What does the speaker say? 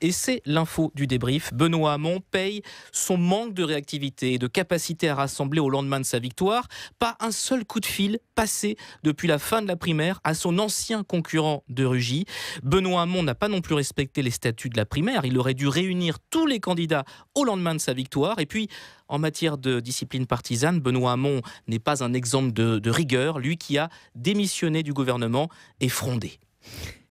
Et c'est l'info du débrief. Benoît Hamon paye son manque de réactivité et de capacité à rassembler au lendemain de sa victoire. Pas un seul coup de fil passé depuis la fin de la primaire à son ancien concurrent de Rugy. Benoît Hamon n'a pas non plus respecté les statuts de la primaire. Il aurait dû réunir tous les candidats au lendemain de sa victoire. Et puis, en matière de discipline partisane, Benoît Hamon n'est pas un exemple de, rigueur. Lui qui a démissionné du gouvernement et frondé.